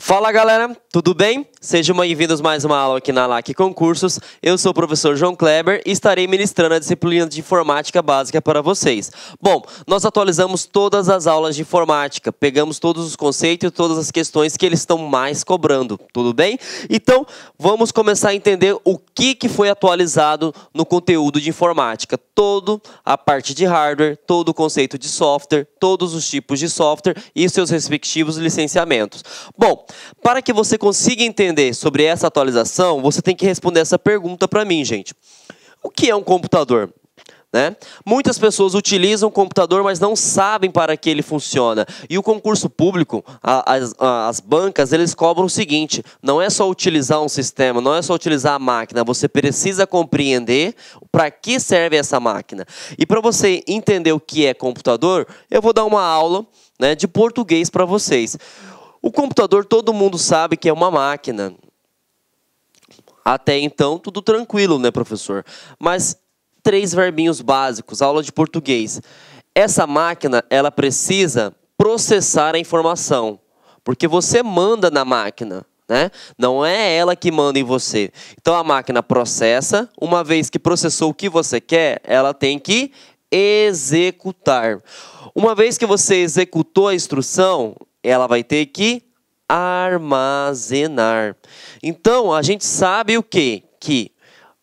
Fala galera, tudo bem? Sejam bem-vindos mais uma aula aqui na LAC Concursos. Eu sou o professor João Kleber e estarei ministrando a disciplina de informática básica para vocês. Bom, nós atualizamos todas as aulas de informática, pegamos todos os conceitos e todas as questões que eles estão mais cobrando, tudo bem? Então, vamos começar a entender o que, que foi atualizado no conteúdo de informática. Todo a parte de hardware, todo o conceito de software, todos os tipos de software e seus respectivos licenciamentos. Bom, para que você consiga entender sobre essa atualização, você tem que responder essa pergunta para mim, gente. O que é um computador? Né? Muitas pessoas utilizam o computador, mas não sabem para que ele funciona. E o concurso público, a, a, as, bancas, eles cobram o seguinte: não é só utilizar um sistema, não é só utilizar a máquina, você precisa compreender para que serve essa máquina. E para você entender o que é computador, eu vou dar uma aula né, de português para vocês. O computador todo mundo sabe que é uma máquina. Até então, tudo tranquilo, né, professor? Mas três verbinhos básicos, aula de português. Essa máquina, ela precisa processar a informação, porque você manda na máquina, né? Não é ela que manda em você. Então a máquina processa, uma vez que processou o que você quer, ela tem que executar. Uma vez que você executou a instrução, ela vai ter que armazenar. Então, a gente sabe o que? Que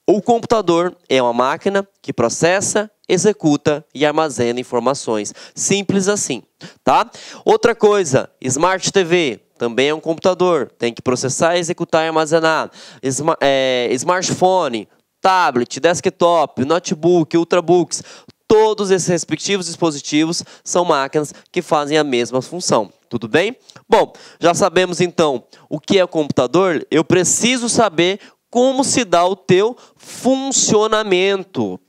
o computador é uma máquina que processa, executa e armazena informações. Simples assim, tá? Outra coisa, Smart TV também é um computador, tem que processar, executar e armazenar. é, smartphone, tablet, desktop, notebook, ultrabooks, todos esses respectivos dispositivos são máquinas que fazem a mesma função. Tudo bem? Bom, já sabemos então o que é computador. Eu preciso saber como se dá o teu funcionamento.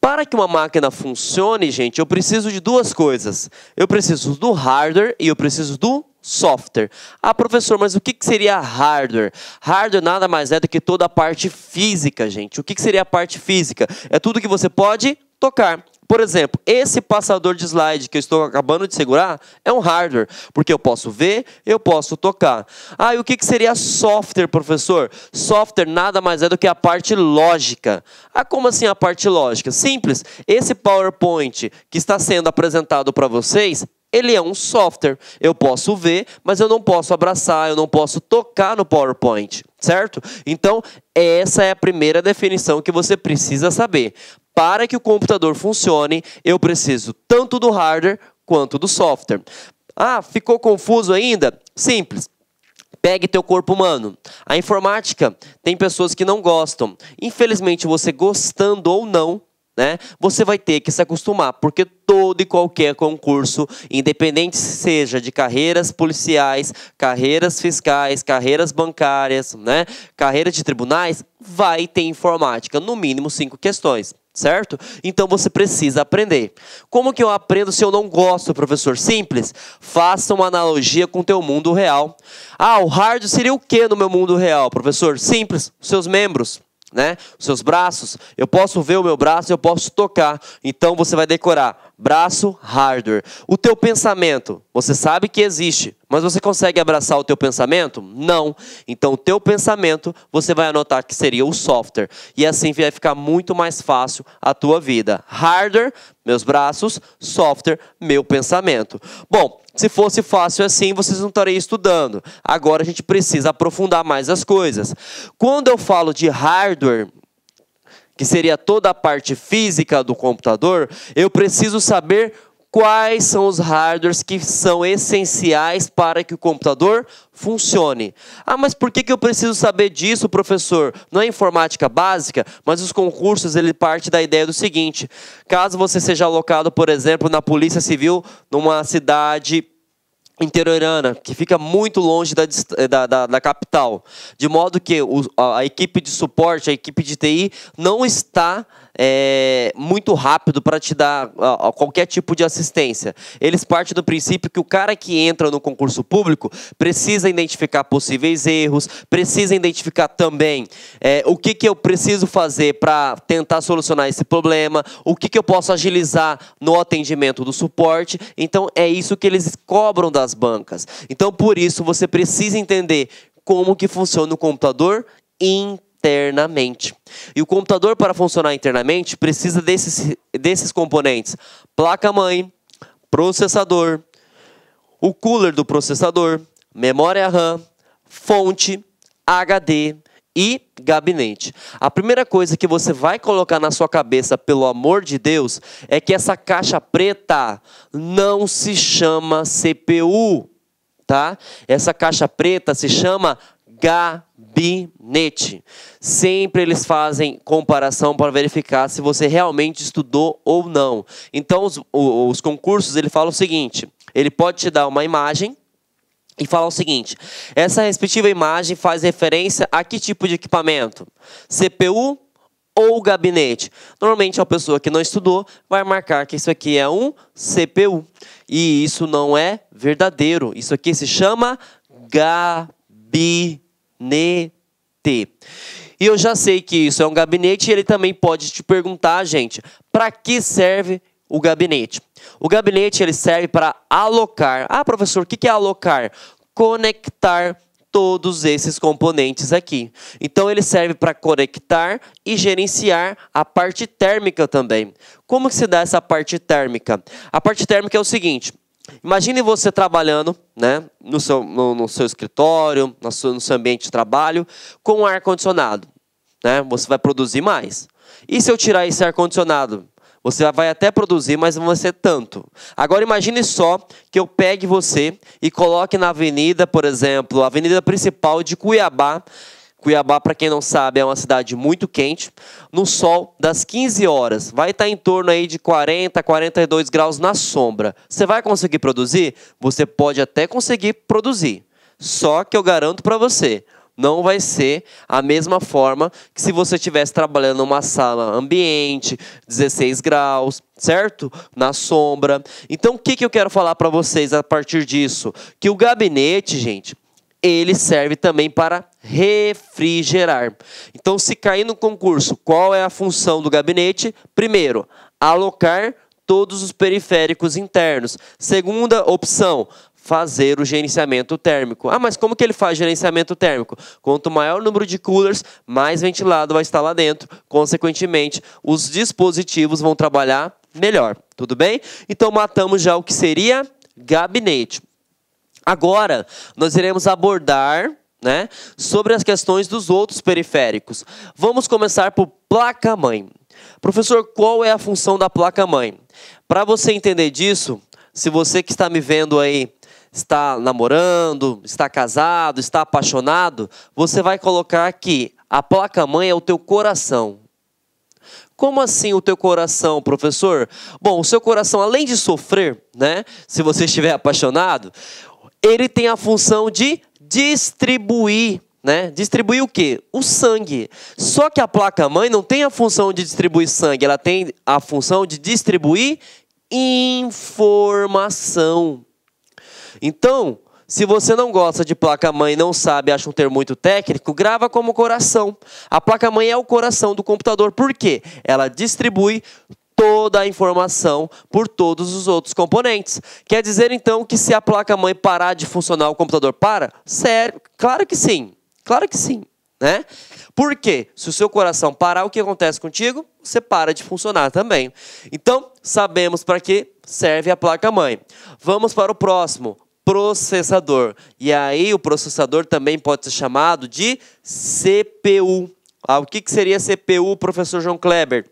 Para que uma máquina funcione, gente, eu preciso de duas coisas. Eu preciso do hardware e eu preciso do software. Ah, professor, mas o que seria hardware? Hardware nada mais é do que toda a parte física, gente. O que seria a parte física? É tudo que você pode tocar. Por exemplo, esse passador de slide que eu estou acabando de segurar é um hardware, porque eu posso ver, eu posso tocar. Ah, e o que, seria software, professor? Software nada mais é do que a parte lógica. Ah, como assim a parte lógica? Simples. Esse PowerPoint que está sendo apresentado para vocês ele é um software. Eu posso ver, mas eu não posso abraçar, eu não posso tocar no PowerPoint, certo? Então, essa é a primeira definição que você precisa saber. Para que o computador funcione, eu preciso tanto do hardware quanto do software. Ah, ficou confuso ainda? Simples. Pegue teu corpo humano. A informática tem pessoas que não gostam. Infelizmente, você gostando ou não, né? Você vai ter que se acostumar, porque todo e qualquer concurso, independente seja de carreiras policiais, carreiras fiscais, carreiras bancárias, né? Carreira de tribunais, vai ter informática, no mínimo cinco questões certo? Então você precisa aprender. Como que eu aprendo se eu não gosto, professor? Simples. Faça uma analogia com o teu mundo real. Ah, o hard seria o que no meu mundo real, professor? Simples, seus membros né? Os seus braços, eu posso ver o meu braço, eu posso tocar. Então você vai decorar braço hardware. O teu pensamento, você sabe que existe, mas você consegue abraçar o teu pensamento? Não. Então o teu pensamento, você vai anotar que seria o software. E assim vai ficar muito mais fácil a tua vida. Hardware, meus braços, software, meu pensamento. Bom, se fosse fácil assim, vocês não estariam estudando. Agora a gente precisa aprofundar mais as coisas. Quando eu falo de hardware, que seria toda a parte física do computador, eu preciso saber quais são os hardwares que são essenciais para que o computador funcione. Ah, mas por que, que eu preciso saber disso, professor? Não é informática básica, mas os concursos ele parte da ideia do seguinte: caso você seja alocado, por exemplo, na Polícia Civil numa cidade interiorana, que fica muito longe da, eh, da, da, da capital. De modo que o, a, a equipe de suporte, a equipe de TI, não está é, muito rápido para te dar a, a qualquer tipo de assistência. Eles partem do princípio que o cara que entra no concurso público precisa identificar possíveis erros, precisa identificar também é, o que, que eu preciso fazer para tentar solucionar esse problema, o que, que eu posso agilizar no atendimento do suporte. Então, é isso que eles cobram das bancas. Então, por isso, você precisa entender como que funciona o computador interno internamente. E o computador, para funcionar internamente, precisa desses, desses componentes: placa-mãe, processador, o cooler do processador, memória RAM, fonte, HD e gabinete. A primeira coisa que você vai colocar na sua cabeça, pelo amor de Deus, é que essa caixa preta não se chama CPU, tá? Essa caixa preta se chama gabinete gabinete. Sempre eles fazem comparação para verificar se você realmente estudou ou não. Então, os, os concursos, ele fala o seguinte, ele pode te dar uma imagem, e falar o seguinte: essa respectiva imagem faz referência a que tipo de equipamento? CPU ou gabinete? Normalmente, a pessoa que não estudou vai marcar que isso aqui é um CPU. E isso não é verdadeiro. Isso aqui se chama gabinete gabinete. E eu já sei que isso é um gabinete e ele também pode te perguntar, gente, para que serve o gabinete? O gabinete ele serve para alocar. Ah, professor, o que é alocar? Conectar todos esses componentes aqui. Então ele serve para conectar e gerenciar a parte térmica também. Como que se dá essa parte térmica? A parte térmica é o seguinte: Imagine você trabalhando né, no, seu, no, no seu escritório, no seu, no seu ambiente de trabalho, com um ar-condicionado. Né? Você vai produzir mais. E se eu tirar esse ar-condicionado? Você vai até produzir, mas não vai ser tanto. Agora imagine só que eu pegue você e coloque na avenida, por exemplo, a avenida principal de Cuiabá, Cuiabá, para quem não sabe, é uma cidade muito quente. No sol, das 15 horas, vai estar tá em torno aí de 40, 42 graus na sombra. Você vai conseguir produzir? Você pode até conseguir produzir. Só que eu garanto para você, não vai ser a mesma forma que se você estivesse trabalhando numa sala ambiente, 16 graus, certo? Na sombra. Então, o que, que eu quero falar para vocês a partir disso? Que o gabinete, gente, ele serve também para refrigerar. Então, se cair no concurso, qual é a função do gabinete? Primeiro, alocar todos os periféricos internos. Segunda opção, fazer o gerenciamento térmico. Ah, mas como que ele faz gerenciamento térmico? Quanto maior o número de coolers, mais ventilado vai estar lá dentro. Consequentemente, os dispositivos vão trabalhar melhor. Tudo bem? Então matamos já o que seria gabinete. Agora, nós iremos abordar né, sobre as questões dos outros periféricos. Vamos começar por placa-mãe. Professor, qual é a função da placa-mãe? Para você entender disso, se você que está me vendo aí está namorando, está casado, está apaixonado, você vai colocar que a placa-mãe é o teu coração. Como assim o teu coração, professor? Bom, o seu coração, além de sofrer, né? Se você estiver apaixonado, ele tem a função de distribuir né? Distribuir o quê? O sangue. Só que a placa-mãe não tem a função de distribuir sangue, ela tem a função de distribuir informação. Então, se você não gosta de placa-mãe, não sabe, acha um termo muito técnico, grava como coração. A placa-mãe é o coração do computador. Por quê? Ela distribui toda a informação por todos os outros componentes. Quer dizer, então, que se a placa-mãe parar de funcionar, o computador para? Sério? Claro que sim. Claro que sim. Né? Porque se o seu coração parar, o que acontece contigo? Você para de funcionar também. Então, sabemos para que serve a placa-mãe. Vamos para o próximo, processador. E aí o processador também pode ser chamado de CPU. Ah, o que, que seria CPU, professor João Kleber?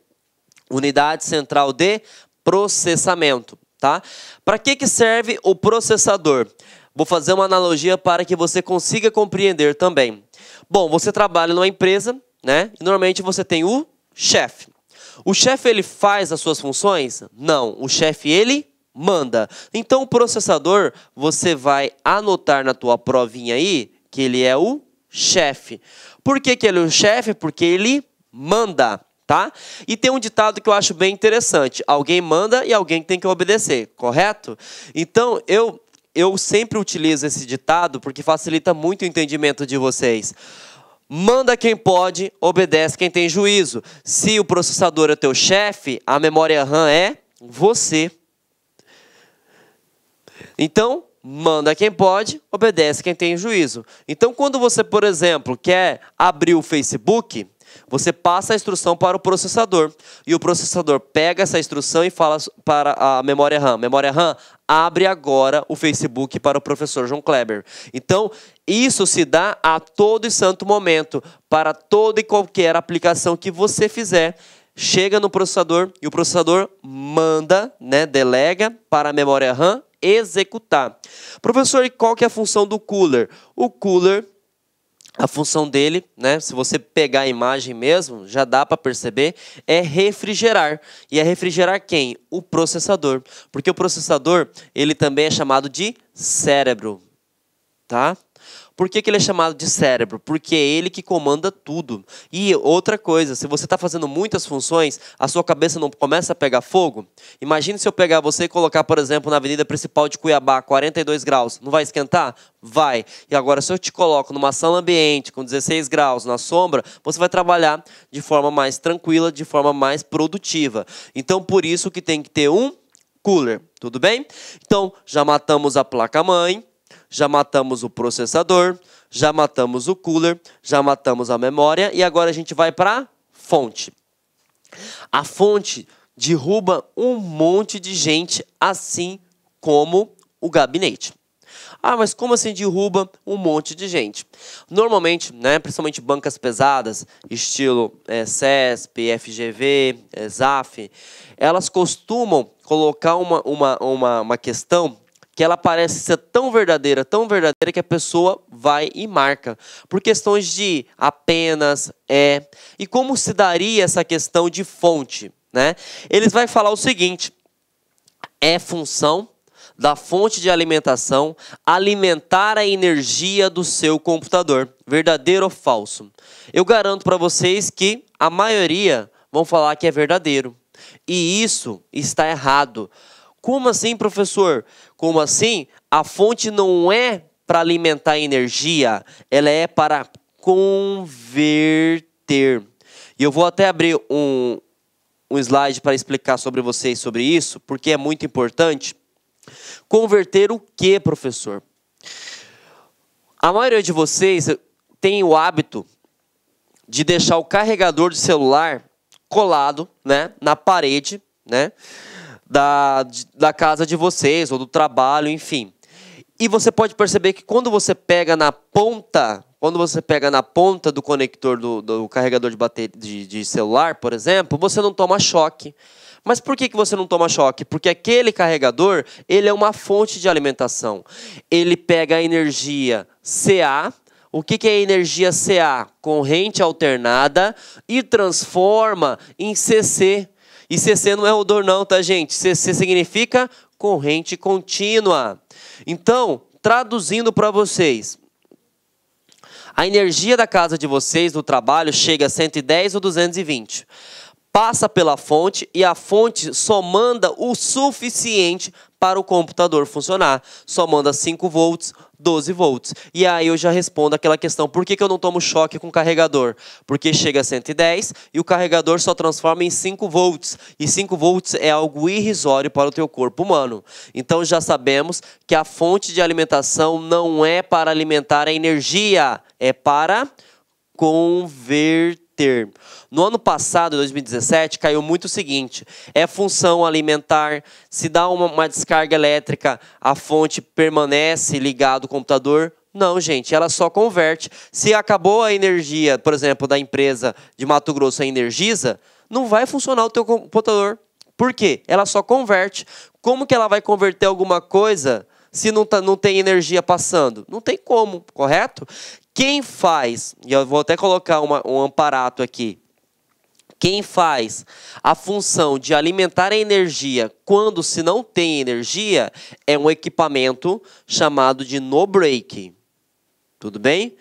unidade central de processamento. Tá? Para que, que serve o processador? Vou fazer uma analogia para que você consiga compreender também. Bom, você trabalha numa empresa, né? E normalmente você tem o chefe. O chefe ele faz as suas funções? Não, o chefe ele manda. Então o processador você vai anotar na tua provinha aí que ele é o chefe. Por que, que ele é o chefe? Porque ele manda tá? E tem um ditado que eu acho bem interessante: alguém manda e alguém tem que obedecer, correto? Então, eu eu sempre utilizo esse ditado porque facilita muito o entendimento de vocês. Manda quem pode, obedece quem tem juízo. Se o processador é teu chefe, a memória RAM é você. Então, manda quem pode, obedece quem tem juízo. Então, quando você, por exemplo, quer abrir o Facebook, você passa a instrução para o processador. E o processador pega essa instrução e fala para a memória RAM. Memória RAM, abre agora o Facebook para o professor João Kleber. Então, isso se dá a todo e santo momento, para toda e qualquer aplicação que você fizer. Chega no processador e o processador manda, né, delega para a memória RAM executar. Professor, e qual que é a função do cooler? O cooler a função dele, né, se você pegar a imagem mesmo, já dá para perceber, é refrigerar. E é refrigerar quem? O processador. Porque o processador, ele também é chamado de cérebro, tá? Por que, que ele é chamado de cérebro? Porque é ele que comanda tudo. E outra coisa, se você está fazendo muitas funções, a sua cabeça não começa a pegar fogo? Imagine se eu pegar você e colocar, por exemplo, na avenida principal de Cuiabá, 42 graus. Não vai esquentar? Vai. E agora, se eu te coloco numa sala ambiente com 16 graus na sombra, você vai trabalhar de forma mais tranquila, de forma mais produtiva. Então, por isso que tem que ter um cooler, tudo bem? Então, já matamos a placa-mãe já matamos o processador, já matamos o cooler, já matamos a memória e agora a gente vai para fonte. A fonte derruba um monte de gente, assim como o gabinete. Ah, mas como assim derruba um monte de gente? Normalmente, né, principalmente bancas pesadas, estilo é, CESP, FGV, é, ZAF, elas costumam colocar uma, uma, uma, uma questão que ela parece ser tão verdadeira, tão verdadeira que a pessoa vai e marca. Por questões de apenas, é. E como se daria essa questão de fonte? Né? Eles vão falar o seguinte: é função da fonte de alimentação alimentar a energia do seu computador. Verdadeiro ou falso? Eu garanto para vocês que a maioria vão falar que é verdadeiro. E isso está errado. Como assim, professor? Como assim? A fonte não é para alimentar energia, ela é para converter. E eu vou até abrir um, um slide para explicar sobre vocês sobre isso, porque é muito importante. Converter o que, professor? A maioria de vocês tem o hábito de deixar o carregador do celular colado, né, na parede, né? da, da casa de vocês ou do trabalho, enfim. E você pode perceber que quando você pega na ponta, quando você pega na ponta do conector do, do carregador de, bateria, de, de celular, por exemplo, você não toma choque. Mas por que, que você não toma choque? Porque aquele carregador, ele é uma fonte de alimentação. Ele pega a energia CA, o que, que é energia CA? Corrente alternada, e transforma em CC. E CC não é odor não, tá gente? CC significa corrente contínua. Então, traduzindo para vocês, a energia da casa de vocês, do trabalho, chega a 110 ou 220. Passa pela fonte e a fonte só manda o suficiente para o computador funcionar. Só manda 5 volts 12 volts. E aí eu já respondo aquela questão, por que, que eu não tomo choque com carregador? Porque chega a 110 e o carregador só transforma em 5 volts. E 5 volts é algo irrisório para o teu corpo humano. Então já sabemos que a fonte de alimentação não é para alimentar a energia, é para converter no ano passado, 2017, caiu muito o seguinte: é função alimentar, se dá uma, uma descarga elétrica, a fonte permanece ligada ao computador, não, gente, ela só converte. Se acabou a energia, por exemplo, da empresa de Mato Grosso, a Energisa, não vai funcionar o teu computador. Por quê? Ela só converte. Como que ela vai converter alguma coisa se não, tá, não tem energia passando? Não tem como, correto? Quem faz, e eu vou até colocar uma, um amparato aqui, quem faz a função de alimentar a energia quando se não tem energia é um equipamento chamado de no break. Tudo bem?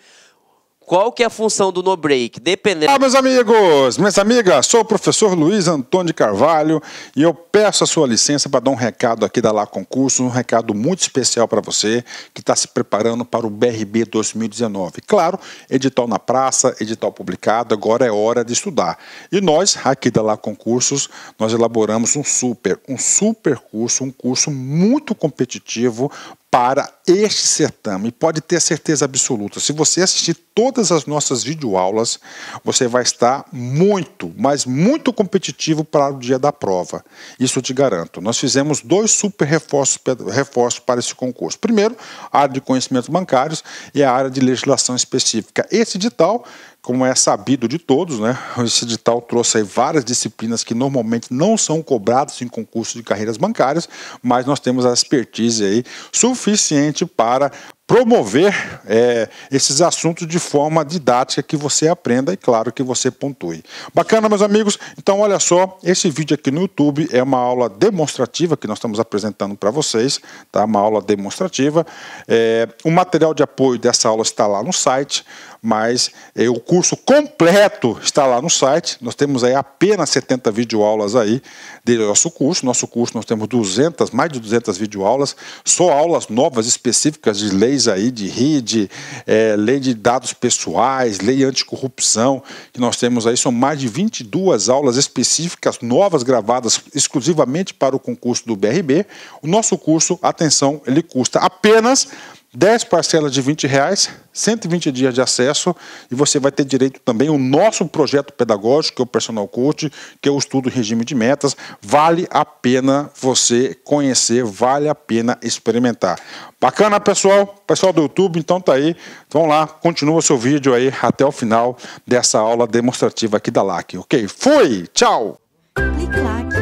Qual que é a função do no-break? Dependendo... Ah, meus amigos, minhas amigas, sou o professor Luiz Antônio de Carvalho e eu peço a sua licença para dar um recado aqui da Lá Concurso, um recado muito especial para você que está se preparando para o BRB 2019. Claro, edital na praça, edital publicado, agora é hora de estudar. E nós, aqui da Lá Concursos, nós elaboramos um super, um super curso, um curso muito competitivo para este certame. Pode ter certeza absoluta. Se você assistir todas as nossas videoaulas, você vai estar muito, mas muito competitivo para o dia da prova. Isso eu te garanto. Nós fizemos dois super reforços, reforços para esse concurso. Primeiro, a área de conhecimentos bancários e a área de legislação específica. Esse edital como é sabido de todos, né, esse edital trouxe várias disciplinas que normalmente não são cobradas em concursos de carreiras bancárias, mas nós temos a expertise aí suficiente para promover é, esses assuntos de forma didática que você aprenda e, claro, que você pontue. Bacana, meus amigos? Então, olha só, esse vídeo aqui no YouTube é uma aula demonstrativa que nós estamos apresentando para vocês, tá? Uma aula demonstrativa. É, o material de apoio dessa aula está lá no site, mas é, o curso completo está lá no site. Nós temos aí apenas 70 videoaulas aí do nosso curso. Nosso curso nós temos 200, mais de 200 videoaulas, só aulas novas específicas de leis leis aí de RID, é, lei de dados pessoais, lei anticorrupção, que nós temos aí, são mais de 22 aulas específicas, novas, gravadas exclusivamente para o concurso do BRB. O nosso curso, atenção, ele custa apenas R$ 10 parcelas de 20 reais, 120 dias de acesso e você vai ter direito também ao nosso projeto pedagógico, que é o Personal Coach, que é o estudo regime de metas. Vale a pena você conhecer, vale a pena experimentar. Bacana, pessoal? Pessoal do YouTube, então tá aí. Então, vamos lá, continua seu vídeo aí até o final dessa aula demonstrativa aqui da LAC, ok? Fui! Tchau! Clique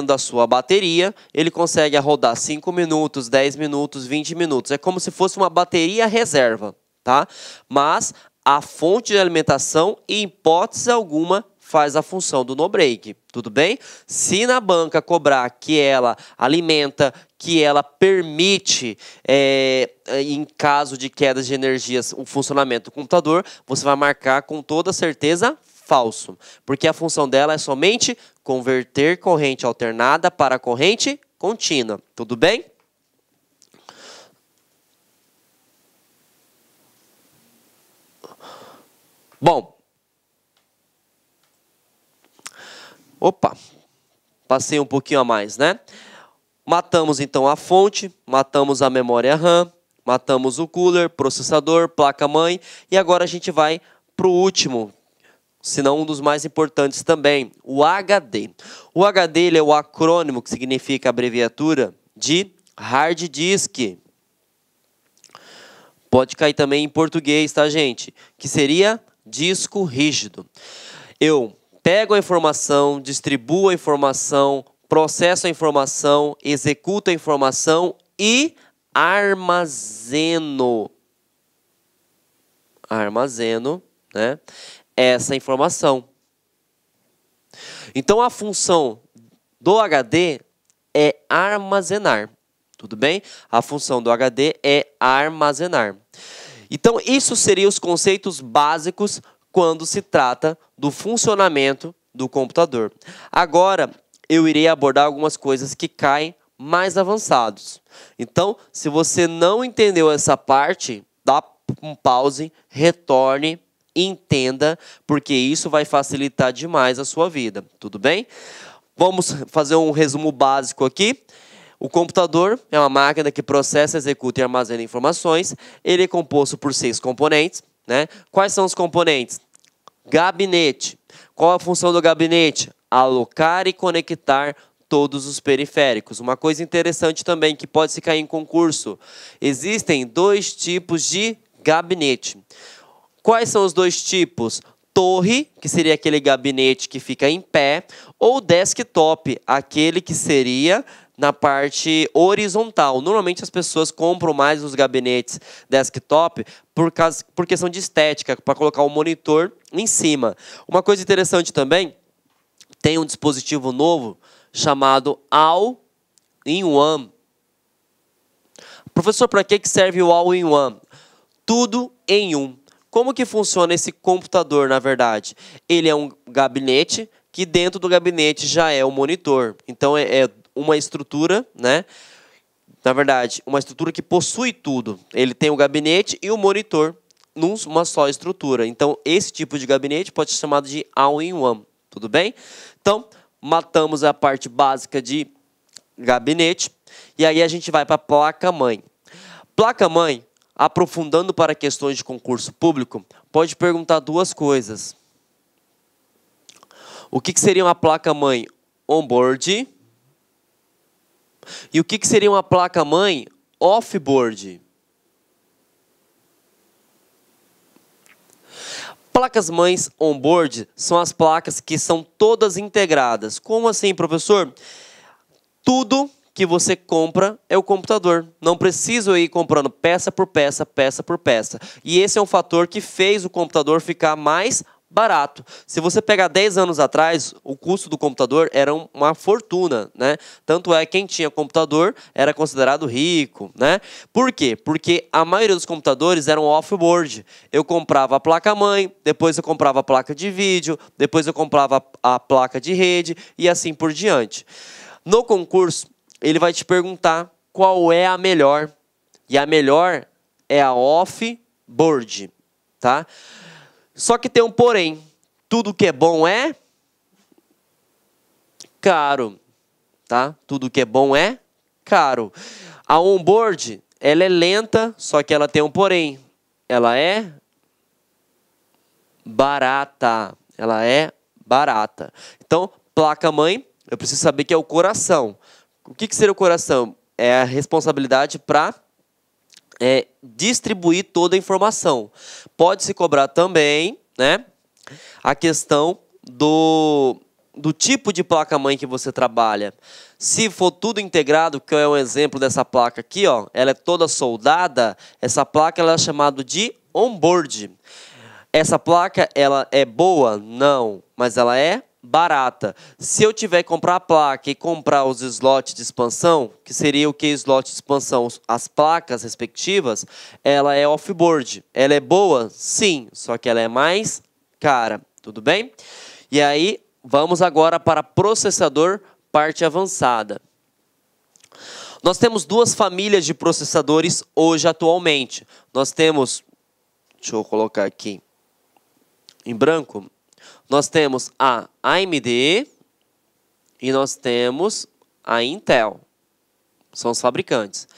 dependendo da sua bateria, ele consegue rodar 5 minutos, 10 minutos, 20 minutos. É como se fosse uma bateria reserva, tá? Mas a fonte de alimentação, em hipótese alguma, faz a função do no break, tudo bem? Se na banca cobrar que ela alimenta, que ela permite, é, é em caso de quedas de energias, o funcionamento do computador, você vai marcar com toda certeza falso, porque a função dela é somente converter corrente alternada para corrente contínua. Tudo bem? Bom. Opa. Passei um pouquinho a mais, né? Matamos então a fonte, matamos a memória RAM, matamos o cooler, processador, placa-mãe e agora a gente vai para o último, se não um dos mais importantes também, o HD. O HD ele é o acrônimo que significa abreviatura de hard disk. Pode cair também em português, tá, gente? Que seria disco rígido. Eu pego a informação, distribuo a informação, processo a informação, executo a informação e armazeno. Armazeno, né? essa informação. Então a função do HD é armazenar, tudo bem? A função do HD é armazenar. Então isso seria os conceitos básicos quando se trata do funcionamento do computador. Agora eu irei abordar algumas coisas que caem mais avançados. Então, se você não entendeu essa parte, dá um pause, retorne entenda, porque isso vai facilitar demais a sua vida, tudo bem? Vamos fazer um resumo básico aqui. O computador é uma máquina que processa, executa e armazena informações. Ele é composto por seis componentes. Né? Quais são os componentes? Gabinete. Qual a função do gabinete? Alocar e conectar todos os periféricos. Uma coisa interessante também que pode se cair em concurso: existem dois tipos de gabinete. Quais são os dois tipos? Torre, que seria aquele gabinete que fica em pé, ou desktop, aquele que seria na parte horizontal. Normalmente as pessoas compram mais os gabinetes desktop por, causa, por questão de estética, para colocar o um monitor em cima. Uma coisa interessante também, tem um dispositivo novo chamado All-in-One. Professor, para que serve o All-in-One? Tudo em um. Como que funciona esse computador, na verdade? Ele é um gabinete, que dentro do gabinete já é o monitor. Então é, é uma estrutura, né? Na verdade, uma estrutura que possui tudo. Ele tem o gabinete e o monitor numa só estrutura. Então, esse tipo de gabinete pode ser chamado de all-in-one, tudo bem? Então, matamos a parte básica de gabinete e aí a gente vai para a placa-mãe. Placa-mãe aprofundando para questões de concurso público, pode perguntar duas coisas. O que, que seria uma placa-mãe on-board? E o que, que seria uma placa-mãe off-board? Placas mães on-board são as placas que são todas integradas. Como assim, professor? Tudo que você compra é o computador. Não preciso ir comprando peça por peça, peça por peça. E esse é um fator que fez o computador ficar mais barato. Se você pegar 10 anos atrás, o custo do computador era uma fortuna, né? Tanto é que quem tinha computador era considerado rico, né? Por quê? Porque a maioria dos computadores eram off-board. Eu comprava a placa mãe, depois eu comprava a placa de vídeo, depois eu comprava a placa de rede e assim por diante. No concurso ele vai te perguntar qual é a melhor. E a melhor é a off-board, tá? Só que tem um porém. Tudo que é bom é caro, tá? Tudo que é bom é caro. A onboard, ela é lenta, só que ela tem um porém. Ela é barata. Ela é barata. Então, placa mãe, eu preciso saber que é o coração. O que, que seria o coração? É a responsabilidade para é, distribuir toda a informação. Pode-se cobrar também né, a questão do, do tipo de placa-mãe que você trabalha. Se for tudo integrado, que é um exemplo dessa placa aqui, ó, ela é toda soldada, essa placa ela é chamada de onboard. Essa placa ela é boa? Não, mas ela é barata. Se eu tiver que comprar a placa e comprar os slots de expansão, que seria o que slot de expansão, as placas respectivas, ela é off-board. Ela é boa? Sim, só que ela é mais cara, tudo bem? E aí, vamos agora para processador parte avançada. Nós temos duas famílias de processadores hoje atualmente. Nós temos, deixa eu colocar aqui em branco, nós temos a AMD e nós temos a Intel. São os fabricantes.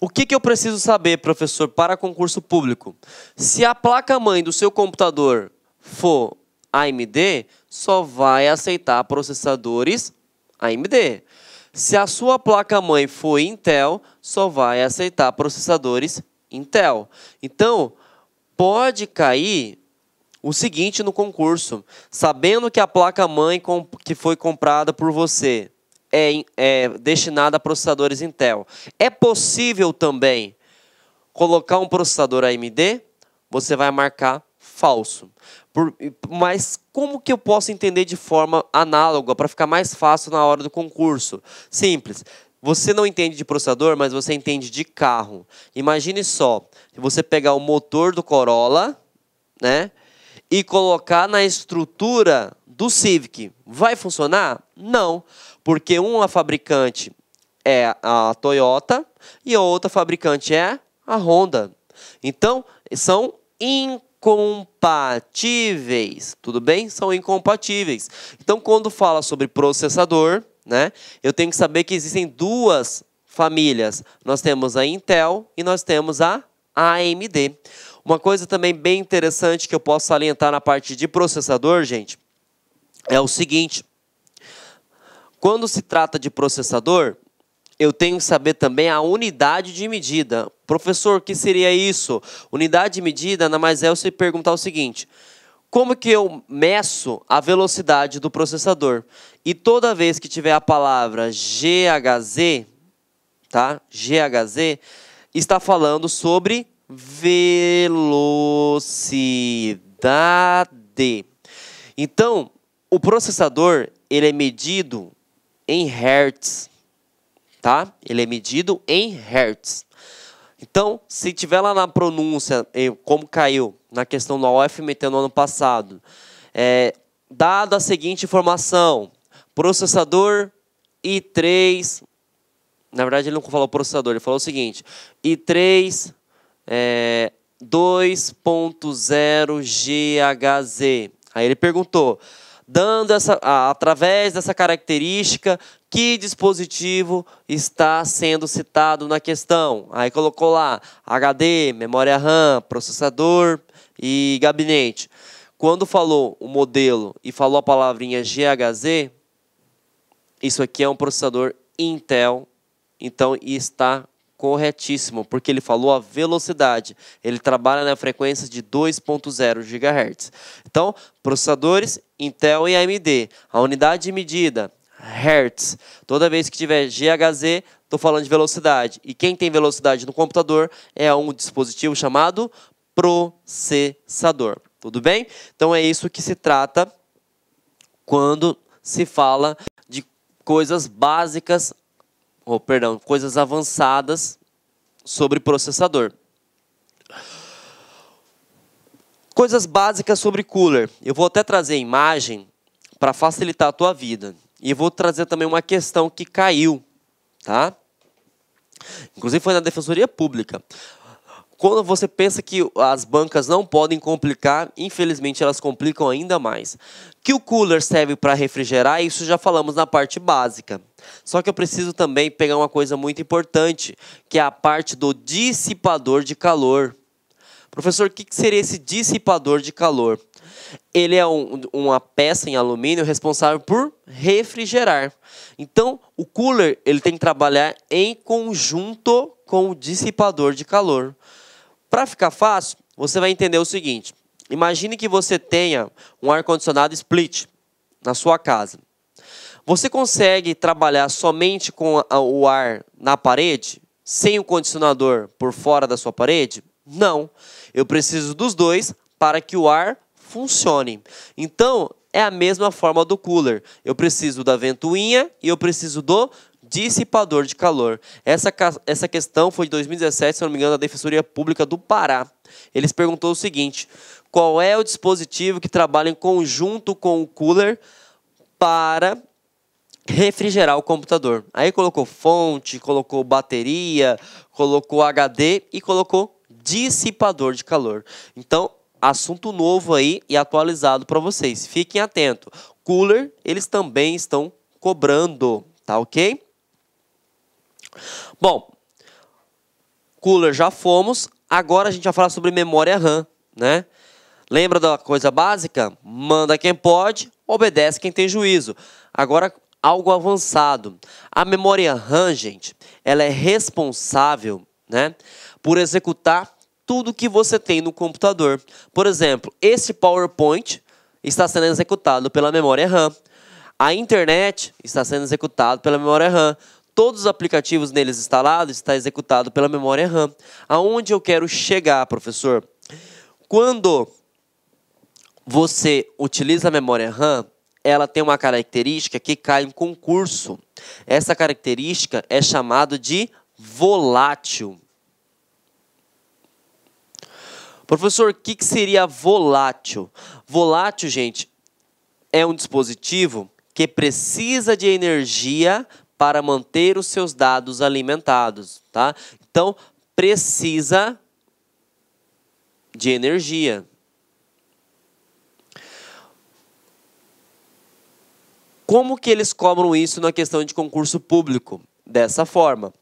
O que, que eu preciso saber, professor, para concurso público? Se a placa-mãe do seu computador for AMD, só vai aceitar processadores AMD. Se a sua placa-mãe for Intel, só vai aceitar processadores Intel. Então, pode cair o seguinte no concurso: sabendo que a placa-mãe que foi comprada por você é, é destinada a processadores Intel, é possível também colocar um processador AMD? Você vai marcar falso. Por, mas como que eu posso entender de forma análoga para ficar mais fácil na hora do concurso? Simples. Você não entende de processador, mas você entende de carro. Imagine só, se você pegar o motor do Corolla, né? e colocar na estrutura do Civic. Vai funcionar? Não, porque uma fabricante é a Toyota e a outra fabricante é a Honda. Então, são incompatíveis, tudo bem? São incompatíveis. Então, quando fala sobre processador, né, eu tenho que saber que existem duas famílias. Nós temos a Intel e nós temos a AMD. Uma coisa também bem interessante que eu posso salientar na parte de processador, gente, é o seguinte: quando se trata de processador, eu tenho que saber também a unidade de medida. Professor, o que seria isso? Unidade de medida nada mais é você perguntar o seguinte: como que eu meço a velocidade do processador? E toda vez que tiver a palavra GHZ, tá? GHZ está falando sobre velocidade. Então, o processador ele é medido em hertz, tá? Ele é medido em hertz. Então, se tiver lá na pronúncia, eh, como caiu na questão da UFMT no ano passado, é, eh, dada a seguinte informação, processador i3, na verdade ele não falou processador, ele falou o seguinte, i3 é, 2.0GHZ. Aí ele perguntou, dando essa, através dessa característica, que dispositivo está sendo citado na questão? Aí colocou lá HD, memória RAM, processador e gabinete. Quando falou o modelo e falou a palavrinha GHZ, isso aqui é um processador Intel, então está corretíssimo, porque ele falou a velocidade. Ele trabalha na frequência de 2.0 GHz. Então, processadores Intel e AMD, a unidade de medida Hertz. Toda vez que tiver GHz, estou falando de velocidade. E quem tem velocidade no computador é um dispositivo chamado processador. Tudo bem? Então é isso que se trata quando se fala de coisas básicas ou perdão, coisas avançadas sobre processador. Coisas básicas sobre cooler. Eu vou até trazer a imagem para facilitar a tua vida. E vou trazer também uma questão que caiu, tá? Inclusive foi na Defensoria Pública quando você pensa que as bancas não podem complicar, infelizmente elas complicam ainda mais. Que o cooler serve para refrigerar, isso já falamos na parte básica. Só que eu preciso também pegar uma coisa muito importante, que é a parte do dissipador de calor. Professor, o que seria esse dissipador de calor? Ele é um, uma peça em alumínio responsável por refrigerar. Então, o cooler ele tem que trabalhar em conjunto com o dissipador de calor. Para ficar fácil, você vai entender o seguinte: imagine que você tenha um ar-condicionado split na sua casa. Você consegue trabalhar somente com o ar na parede, sem o condicionador por fora da sua parede? Não. Eu preciso dos dois para que o ar funcione. Então, é a mesma forma do cooler. Eu preciso da ventoinha e eu preciso do dissipador de calor. Essa, essa questão foi de 2017, se não me engano, da Defensoria Pública do Pará. Eles perguntou o seguinte: qual é o dispositivo que trabalha em conjunto com o cooler para refrigerar o computador? Aí colocou fonte, colocou bateria, colocou HD e colocou dissipador de calor. Então, assunto novo aí e atualizado para vocês. Fiquem atentos. Cooler, eles também estão cobrando, tá OK? Bom, cooler já fomos. Agora a gente vai falar sobre memória RAM, né? Lembra da coisa básica? Manda quem pode, obedece quem tem juízo. Agora algo avançado. A memória RAM, gente, ela é responsável, né, por executar tudo que você tem no computador. Por exemplo, esse PowerPoint está sendo executado pela memória RAM. A internet está sendo executada pela memória RAM todos os aplicativos neles instalados está executado pela memória RAM. Aonde eu quero chegar, professor? Quando você utiliza a memória RAM, ela tem uma característica que cai em concurso. Essa característica é chamada de volátil. Professor, o que, que seria volátil? Volátil, gente, é um dispositivo que precisa de energia para manter os seus dados alimentados, tá? Então, precisa de energia. Como que eles cobram isso na questão de concurso público? Dessa forma.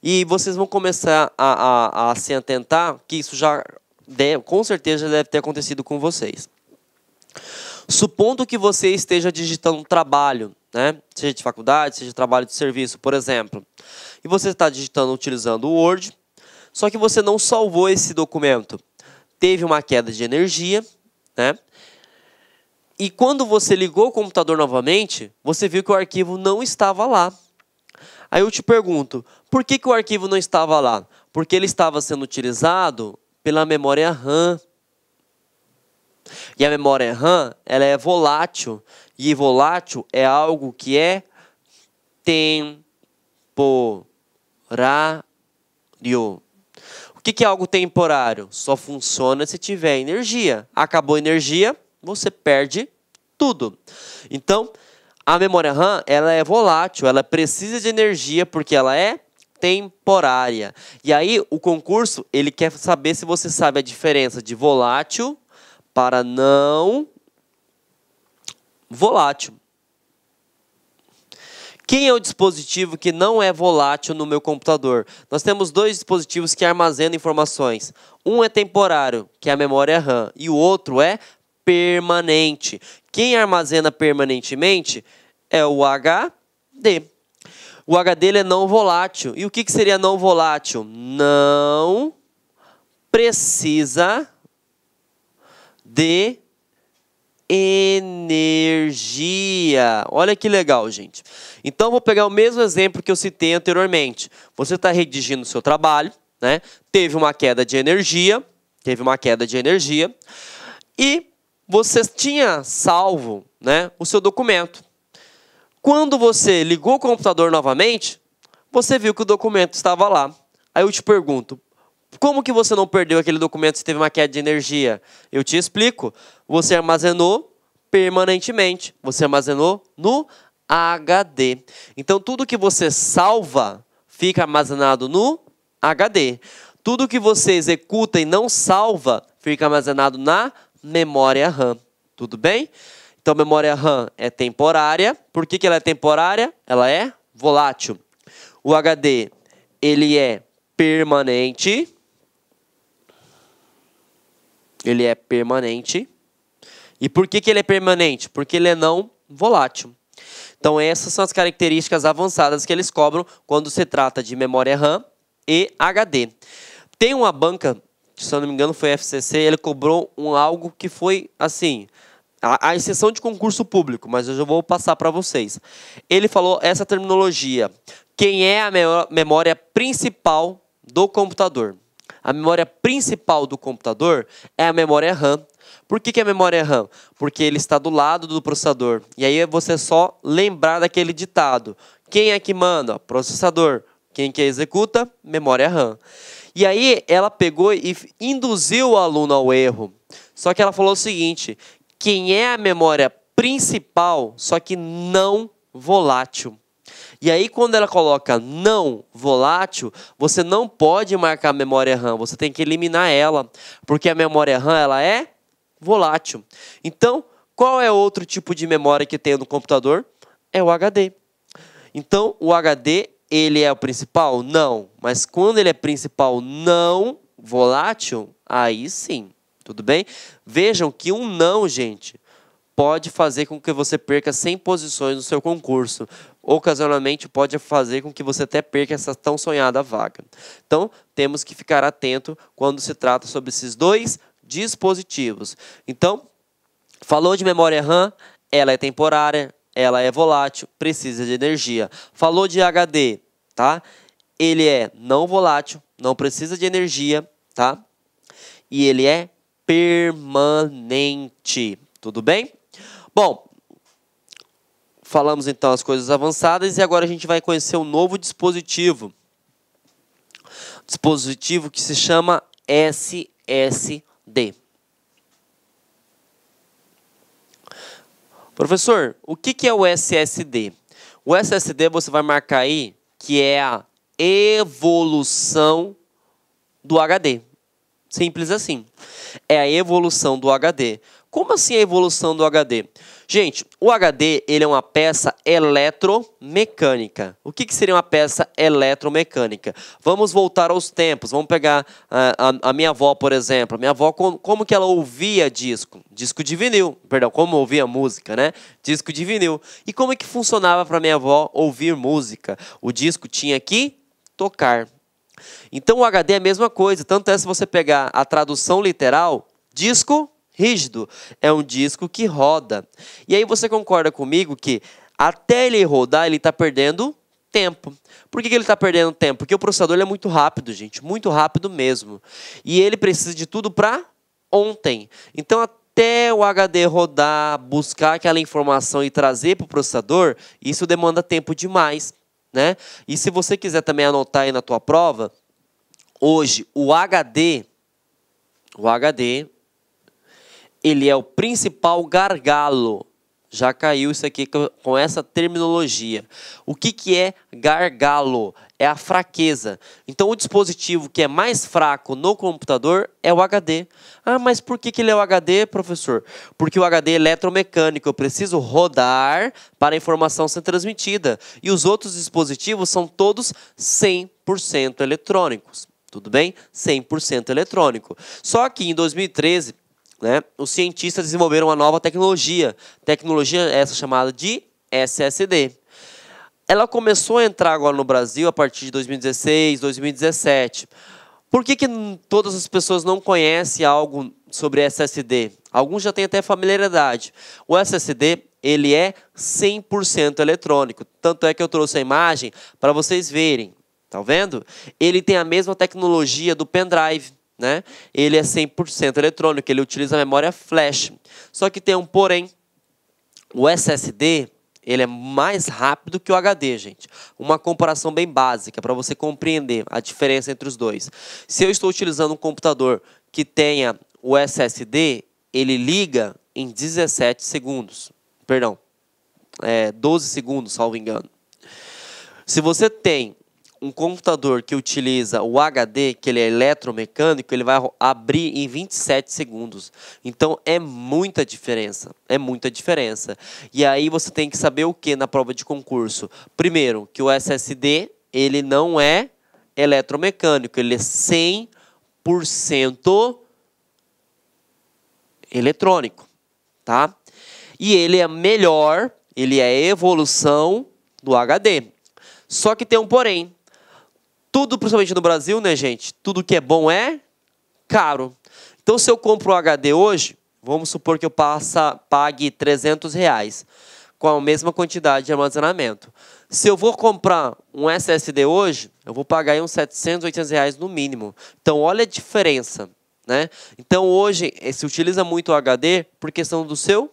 E vocês vão começar a, a, a se atentar que isso já deve, com certeza já deve ter acontecido com vocês. Supondo que você esteja digitando um trabalho, né? seja de faculdade, seja de trabalho de serviço, por exemplo, e você está digitando utilizando o Word, só que você não salvou esse documento. Teve uma queda de energia, né? E quando você ligou o computador novamente, você viu que o arquivo não estava lá. Aí eu te pergunto, por que, que o arquivo não estava lá? Porque ele estava sendo utilizado pela memória RAM e a memória RAM, ela é volátil, e volátil é algo que é temporário. O que é algo temporário? Só funciona se tiver energia. Acabou a energia, você perde tudo. Então, a memória RAM, ela é volátil, ela precisa de energia porque ela é temporária. E aí o concurso, ele quer saber se você sabe a diferença de volátil para não volátil. Quem é o dispositivo que não é volátil no meu computador? Nós temos dois dispositivos que armazenam informações. Um é temporário, que é a memória RAM, e o outro é permanente. Quem armazena permanentemente é o HD. O HD ele é não volátil. E o que, que seria não volátil? Não precisa de energia. Olha que legal, gente. Então, vou pegar o mesmo exemplo que eu citei anteriormente. Você está redigindo o seu trabalho, né? teve uma queda de energia, teve uma queda de energia, e você tinha salvo né, o seu documento. Quando você ligou o computador novamente, você viu que o documento estava lá. Aí eu te pergunto, como que você não perdeu aquele documento se teve uma queda de energia? Eu te explico. Você armazenou permanentemente. Você armazenou no HD. Então tudo que você salva fica armazenado no HD. Tudo que você executa e não salva fica armazenado na memória RAM. Tudo bem? Então memória RAM é temporária. Por que, que ela é temporária? Ela é volátil. O HD ele é permanente ele é permanente. E por que, que ele é permanente? Porque ele é não volátil. Então, essas são as características avançadas que eles cobram quando se trata de memória RAM e HD. Tem uma banca, se eu não me engano foi FCC, ele cobrou um algo que foi assim, a, a exceção de concurso público, mas eu já vou passar para vocês. Ele falou essa terminologia, quem é a memória principal do computador. A memória principal do computador é a memória RAM. Por que, que é memória RAM? Porque ele está do lado do processador. E aí é você só lembrar daquele ditado. Quem é que manda? Processador. Quem que executa? Memória RAM. E aí ela pegou e induziu o aluno ao erro. Só que ela falou o seguinte: quem é a memória principal, só que não volátil. E aí, quando ela coloca não volátil, você não pode marcar a memória RAM, você tem que eliminar ela, porque a memória RAM ela é volátil. Então, qual é outro tipo de memória que tem no computador? É o HD. Então, o HD ele é o principal? Não. Mas quando ele é principal não volátil, aí sim. Tudo bem? Vejam que um não, gente, pode fazer com que você perca 100 posições no seu concurso. Ocasionalmente pode fazer com que você até perca essa tão sonhada vaga. Então, temos que ficar atento quando se trata sobre esses dois dispositivos. Então, falou de memória RAM, ela é temporária, ela é volátil, precisa de energia. Falou de HD, tá? Ele é não volátil, não precisa de energia, tá? E ele é permanente, tudo bem? Bom, falamos então as coisas avançadas e agora a gente vai conhecer um novo dispositivo. Dispositivo que se chama SSD. Professor, o que, é o SSD? O SSD você vai marcar aí que é a evolução do HD. Simples assim. É a evolução do HD. Como assim a evolução do HD? Gente, o HD ele é uma peça eletromecânica. O que, que seria uma peça eletromecânica? Vamos voltar aos tempos. Vamos pegar a, ah, a, a minha avó, por exemplo. A minha avó, como, como, que ela ouvia disco? Disco de vinil. Perdão, como ouvia música, né? Disco de vinil. E como é que funcionava para minha avó ouvir música? O disco tinha que tocar. Então o HD é a mesma coisa. Tanto é se você pegar a tradução literal, disco rígido, é um disco que roda. E aí você concorda comigo que até ele rodar, ele está perdendo tempo. Por que, que ele está perdendo tempo? Porque o processador é muito rápido, gente, muito rápido mesmo. E ele precisa de tudo para ontem. Então, até o HD rodar, buscar aquela informação e trazer para o processador, isso demanda tempo demais. Né? E se você quiser também anotar aí na tua prova, hoje o HD, o HD, ele é o principal gargalo. Já caiu isso aqui com essa terminologia. O que, que é gargalo? É a fraqueza. Então, o dispositivo que é mais fraco no computador é o HD. Ah, mas por que, que ele é o HD, professor? Porque o HD é eletromecânico. Eu preciso rodar para a informação ser transmitida. E os outros dispositivos são todos 100% eletrônicos. Tudo bem? 100% eletrônico. Só que em 2013 né, os cientistas desenvolveram uma nova tecnologia, tecnologia essa chamada de SSD. Ela começou a entrar agora no Brasil a partir de 2016, 2017. Por que, que todas as pessoas não conhecem algo sobre SSD? Alguns já têm até familiaridade. O SSD ele é 100% eletrônico. Tanto é que eu trouxe a imagem para vocês verem. Tá vendo? Ele tem a mesma tecnologia do pendrive. Né? Ele é 100% eletrônico, ele utiliza memória flash. Só que tem um porém. O SSD, ele é mais rápido que o HD, gente. Uma comparação bem básica para você compreender a diferença entre os dois. Se eu estou utilizando um computador que tenha o SSD, ele liga em 17 segundos. Perdão, é, 12 segundos, salvo engano. Se você tem um computador que utiliza o HD, que ele é eletromecânico, ele vai abrir em 27 segundos. Então é muita diferença, é muita diferença. E aí você tem que saber o que na prova de concurso? Primeiro, que o SSD, ele não é eletromecânico, ele é 100% eletrônico, tá? E ele é melhor, ele é evolução do HD. Só que tem um porém. Tudo, principalmente no Brasil, né, gente? Tudo que é bom é caro. Então, se eu compro o um HD hoje, vamos supor que eu passa, pague 300 reais com a mesma quantidade de armazenamento. Se eu vou comprar um SSD hoje, eu vou pagar uns 700, 800 reais no mínimo. Então, olha a diferença. Né? Então, hoje, eh, se utiliza muito o HD por questão do seu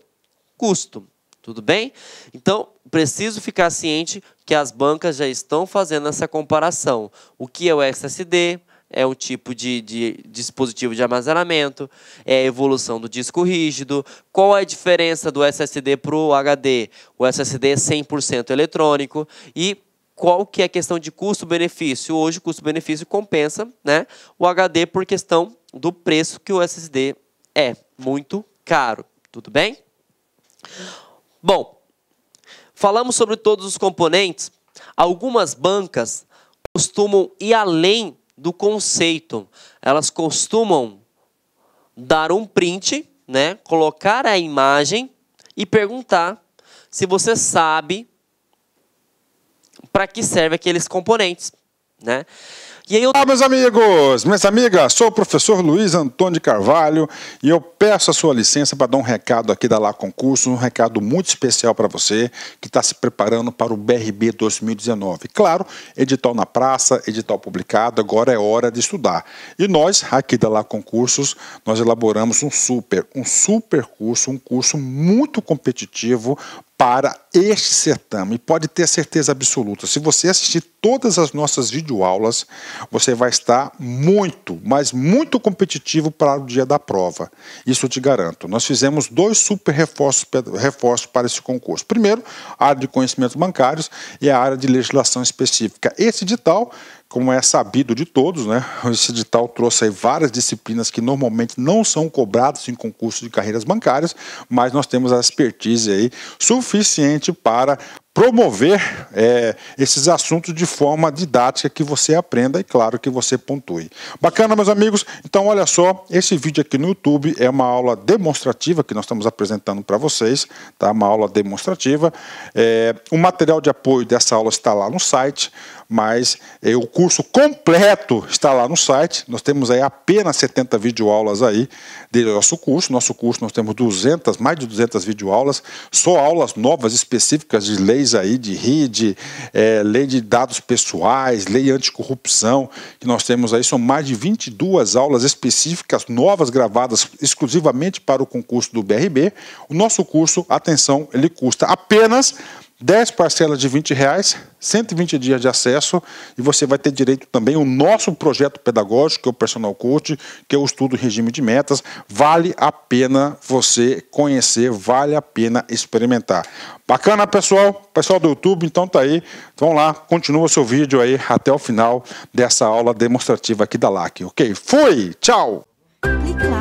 custo. Tudo bem? Então, preciso ficar ciente que as bancas já estão fazendo essa comparação. O que é o SSD? É um tipo de, de, dispositivo de armazenamento, é a evolução do disco rígido. Qual é a diferença do SSD para o HD? O SSD é 100% eletrônico e qual que é a questão de custo-benefício? Hoje o custo-benefício compensa né, o HD por questão do preço que o SSD é muito caro. Tudo bem? Bom, falamos sobre todos os componentes. Algumas bancas costumam ir além do conceito. Elas costumam dar um print, né, colocar a imagem e perguntar se você sabe para que servem aqueles componentes. Né? E aí eu... Olá, meus amigos, minhas amigas, sou o professor Luiz Antônio de Carvalho e eu peço a sua licença para dar um recado aqui da Lá Concurso, um recado muito especial para você que está se preparando para o BRB 2019. Claro, edital na praça, edital publicado, agora é hora de estudar. E nós, aqui da Lá Concursos, nós elaboramos um super, um super curso, um curso muito competitivo para este certame. Pode ter certeza absoluta. Se você assistir todas as nossas videoaulas, você vai estar muito, mas muito competitivo para o dia da prova. Isso eu te garanto. Nós fizemos dois super reforços, reforços para esse concurso. Primeiro, a área de conhecimentos bancários e a área de legislação específica. Esse edital como é sabido de todos, né, esse edital trouxe várias disciplinas que normalmente não são cobradas em concursos de carreiras bancárias, mas nós temos a expertise aí suficiente para promover é, esses assuntos de forma didática que você aprenda e, claro, que você pontue. Bacana, meus amigos? Então, olha só, esse vídeo aqui no YouTube é uma aula demonstrativa que nós estamos apresentando para vocês, tá? Uma aula demonstrativa. É, o material de apoio dessa aula está lá no site, mas é, o curso completo está lá no site. Nós temos aí apenas 70 videoaulas aí dele é o nosso curso. Nosso curso nós temos 200, mais de 200 videoaulas, só aulas novas específicas de leis aí, de RID, é, lei de dados pessoais, lei anticorrupção, que nós temos aí, são mais de 22 aulas específicas novas gravadas exclusivamente para o concurso do BRB. O nosso curso, atenção, ele custa apenas 10 parcelas de 20 reais, 120 dias de acesso e você vai ter direito também ao nosso projeto pedagógico, que é o Personal Coach, que é o estudo regime de metas. Vale a pena você conhecer, vale a pena experimentar. Bacana, pessoal? Pessoal do YouTube, então tá aí. Então vamos lá, continua o seu vídeo aí até o final dessa aula demonstrativa aqui da LAC, ok? Fui! Tchau! Clique